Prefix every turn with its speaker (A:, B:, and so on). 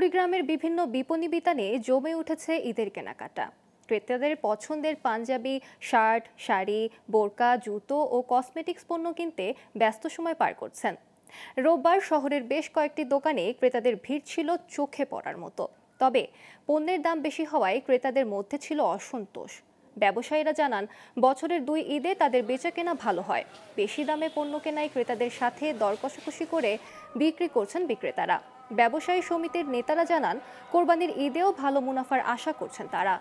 A: কুড়িগ্রামের বিভিন্ন বিপণী বিতানে জমে উঠেছে ঈদের কেনাকাটা ক্রেতাদের পছন্দের পাঞ্জাবি শার্ট শাড়ি বোরকা জুতো ও কসমেটিক্স পণ্য কিনতে ব্যস্ত সময় পার করছেন রোববার শহরের বেশ কয়েকটি দোকানে ক্রেতাদের ভিড় ছিল চোখে পড়ার মতো তবে পণ্যের দাম বেশি হওয়ায় ক্রেতাদের মধ্যে ছিল অসন্তোষ ব্যবসায়ীরা জানান বছরের দুই ঈদে তাদের বেচা কেনা ভালো হয় বেশি দামে পণ্য কেনায় ক্রেতাদের সাথে দর কষাকষি করে বিক্রি করছেন বিক্রেতারা ব্যবসায়ী সমিতির নেতারা জানান কোরবানির ঈদেও ভালো মুনাফার আশা করছেন তারা